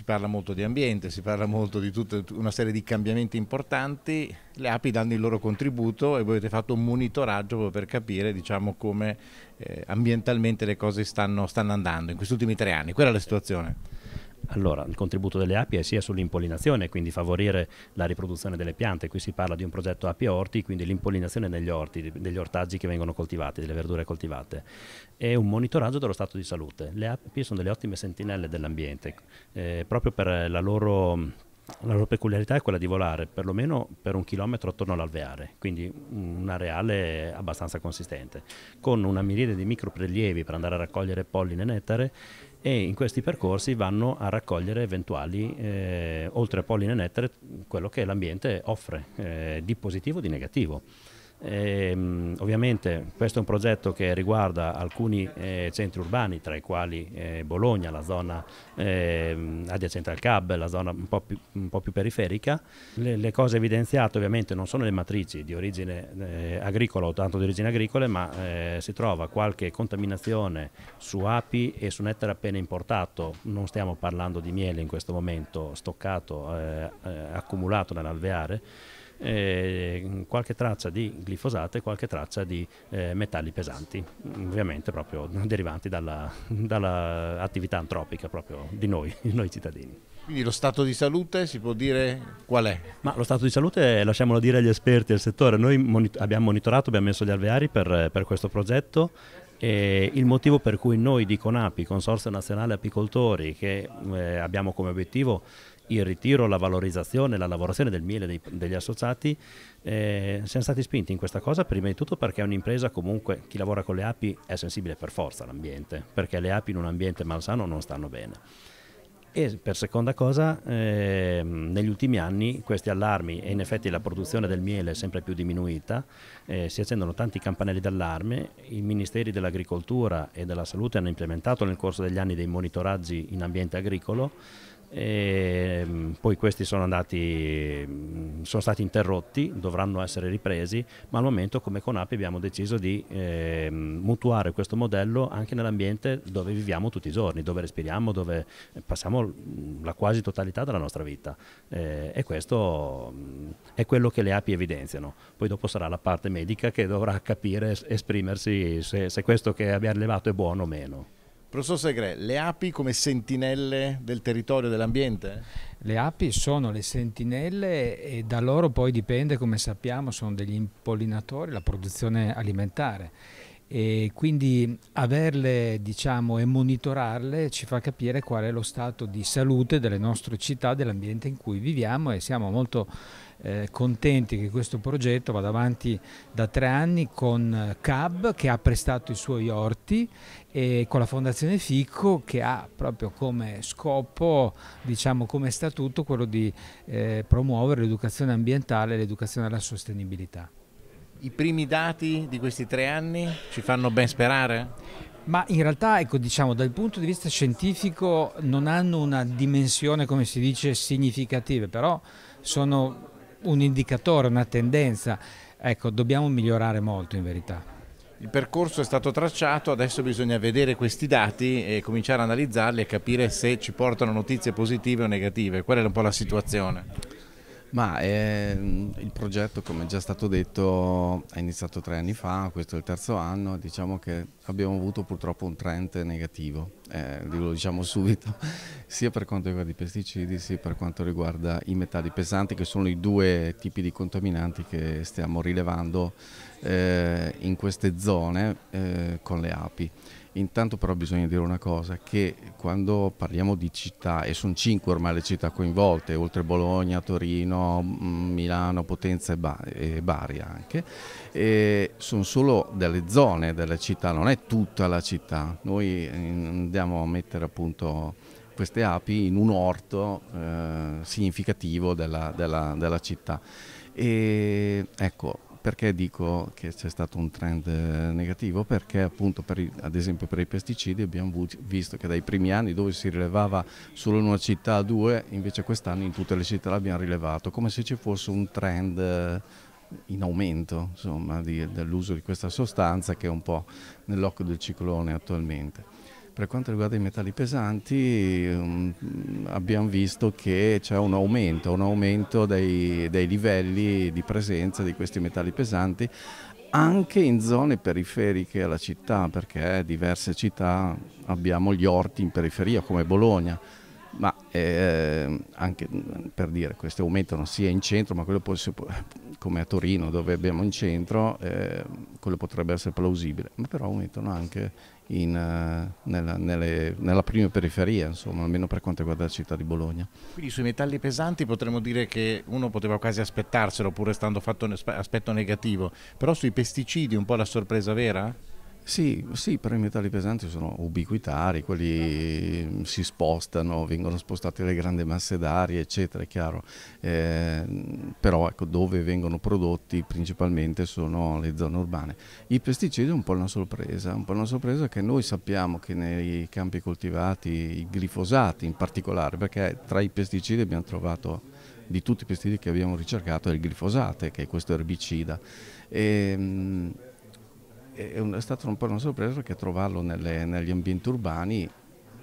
si parla molto di ambiente, si parla molto di tutta una serie di cambiamenti importanti, le api danno il loro contributo e voi avete fatto un monitoraggio per capire diciamo, come eh, ambientalmente le cose stanno, stanno andando in questi ultimi tre anni. Quella è la situazione. Allora, il contributo delle api è sia sull'impollinazione, quindi favorire la riproduzione delle piante, qui si parla di un progetto api orti, quindi l'impollinazione negli orti, degli ortaggi che vengono coltivati, delle verdure coltivate, e un monitoraggio dello stato di salute. Le api sono delle ottime sentinelle dell'ambiente, eh, proprio per la loro la loro peculiarità è quella di volare perlomeno per un chilometro attorno all'alveare, quindi un areale abbastanza consistente, con una miriade di micro prelievi per andare a raccogliere polline e nettare e in questi percorsi vanno a raccogliere eventuali, eh, oltre a polline e nettare, quello che l'ambiente offre eh, di positivo o di negativo. E, ehm, ovviamente questo è un progetto che riguarda alcuni eh, centri urbani, tra i quali eh, Bologna, la zona eh, adiacente al CAB, la zona un po' più, un po più periferica. Le, le, cose evidenziate ovviamente non sono le matrici di origine eh, agricola o tanto di origine agricola, ma eh, si trova qualche contaminazione su api e su nettare appena importato. Non stiamo parlando di miele in questo momento, stoccato, eh, accumulato nell'alveare eh, qualche traccia di glifosato e qualche traccia di eh, metalli pesanti, ovviamente proprio derivanti dall'attività dalla antropica proprio di noi, noi cittadini. Quindi lo stato di salute si può dire qual è? Ma lo stato di salute lasciamolo dire agli esperti del settore, noi monit abbiamo monitorato, abbiamo messo gli alveari per, per questo progetto e il motivo per cui noi di CONAPI, Consorzio Nazionale Apicoltori, che eh, abbiamo come obiettivo il ritiro, la valorizzazione, la lavorazione del miele dei, degli associati, eh, siamo stati spinti in questa cosa prima di tutto perché è un'impresa comunque, chi lavora con le api è sensibile per forza all'ambiente, perché le api in un ambiente malsano non stanno bene. E per seconda cosa, eh, negli ultimi anni questi allarmi e in effetti la produzione del miele è sempre più diminuita, eh, si accendono tanti campanelli d'allarme, i ministeri dell'agricoltura e della salute hanno implementato nel corso degli anni dei monitoraggi in ambiente agricolo, e ehm, poi questi sono, andati, mm, sono stati interrotti, dovranno essere ripresi, ma al momento come Conapi abbiamo deciso di eh, mutuare questo modello anche nell'ambiente dove viviamo tutti i giorni, dove respiriamo, dove passiamo la quasi totalità della nostra vita eh, e questo mm, è quello che le api evidenziano. Poi dopo sarà la parte medica che dovrà capire, esprimersi se, se questo che abbiamo allevato è buono o meno. Professor Segre, le api come sentinelle del territorio, dell'ambiente? Le api sono le sentinelle e da loro poi dipende, come sappiamo, sono degli impollinatori, la produzione alimentare. E quindi averle diciamo, e monitorarle ci fa capire qual è lo stato di salute delle nostre città, dell'ambiente in cui viviamo e siamo molto eh, contenti che questo progetto vada avanti da tre anni con eh, CAB che ha prestato i suoi orti e con la Fondazione Ficco che ha proprio come scopo, diciamo come statuto, quello di eh, promuovere l'educazione ambientale e l'educazione alla sostenibilità. I primi dati di questi tre anni ci fanno ben sperare? Ma in realtà, ecco, diciamo, dal punto di vista scientifico non hanno una dimensione, come si dice, significativa, però sono un indicatore, una tendenza. Ecco, dobbiamo migliorare molto in verità. Il percorso è stato tracciato, adesso bisogna vedere questi dati e cominciare ad analizzarli e capire se ci portano notizie positive o negative. Qual è un po' la situazione? Ma eh, il progetto, come già stato detto, è iniziato tre anni fa, questo è il terzo anno, diciamo che abbiamo avuto purtroppo un trend negativo eh, lo diciamo subito, sia per quanto riguarda i pesticidi sia per quanto riguarda i metalli pesanti che sono i due tipi di contaminanti che stiamo rilevando eh, in queste zone eh, con le api. Intanto però bisogna dire una cosa, che quando parliamo di città, e sono cinque ormai le città coinvolte, oltre Bologna, Torino, mm, Milano, Potenza e, Bari anche, e sono solo delle zone della città, non è tutta la città. Noi andiamo andiamo a mettere appunto queste api in un orto eh, significativo della, della, della città. E ecco, perché dico che c'è stato un trend eh, negativo? Perché appunto per i, ad esempio per i pesticidi abbiamo visto che dai primi anni dove si rilevava solo in una città a due, invece quest'anno in tutte le città l'abbiamo rilevato, come se ci fosse un trend eh, in aumento insomma, di, dell'uso di questa sostanza che è un po' nell'occhio del ciclone attualmente. Per quanto riguarda i metalli pesanti mm, abbiamo visto che c'è un aumento, un aumento dei, dei livelli di presenza di questi metalli pesanti anche in zone periferiche alla città, perché diverse città abbiamo gli orti in periferia come Bologna, ma eh, anche mm, per dire questi aumentano sia in centro, ma quello può, come a Torino dove abbiamo in centro, eh, quello potrebbe essere plausibile, ma però aumentano anche in, eh, nella, nelle, nella, prima periferia, insomma, almeno per quanto riguarda la città di Bologna. Quindi sui metalli pesanti potremmo dire che uno poteva quasi aspettarselo, pur restando fatto un aspetto negativo, però sui pesticidi un po' la sorpresa vera? Sì, sì, i metalli pesanti sono ubiquitari, quelli si spostano, vengono spostate le grandi masse d'aria, eccetera, è chiaro. Eh, però ecco, dove vengono prodotti principalmente sono le zone urbane. I pesticidi è un po' una sorpresa, un po' una sorpresa che noi sappiamo che nei campi coltivati, i glifosati in particolare, perché tra i pesticidi abbiamo trovato di tutti i pesticidi che abbiamo ricercato è il glifosate, che è questo erbicida. E, ehm, è, un, è stata un po' una sorpresa perché trovarlo nelle, negli ambienti urbani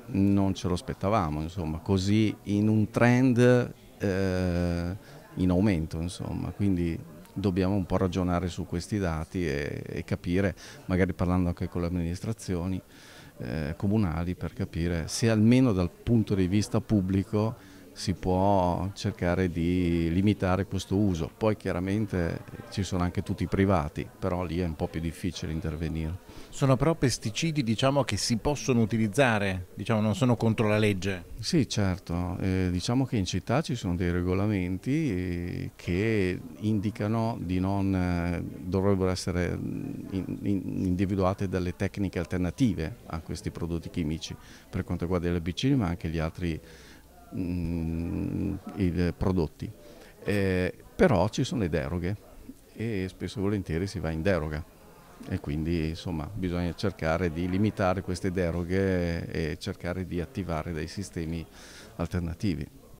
non ce lo aspettavamo, insomma, così in un trend eh, in aumento, insomma, quindi dobbiamo un po' ragionare su questi dati e, e capire, magari parlando anche con le amministrazioni eh, comunali, per capire se almeno dal punto di vista pubblico si può cercare di limitare questo uso. Poi chiaramente ci sono anche tutti i privati, però lì è un po' più difficile intervenire. Sono però pesticidi diciamo, che si possono utilizzare, diciamo, non sono contro la legge? Sì, certo. Eh, diciamo che in città ci sono dei regolamenti eh, che indicano di non, eh, dovrebbero essere mm, individuate delle tecniche alternative a questi prodotti chimici per quanto riguarda gli albicini ma anche gli altri mh, mm, i prodotti. Eh, però ci sono le deroghe e spesso e volentieri si va in deroga e quindi insomma bisogna cercare di limitare queste deroghe e cercare di attivare dei sistemi alternativi.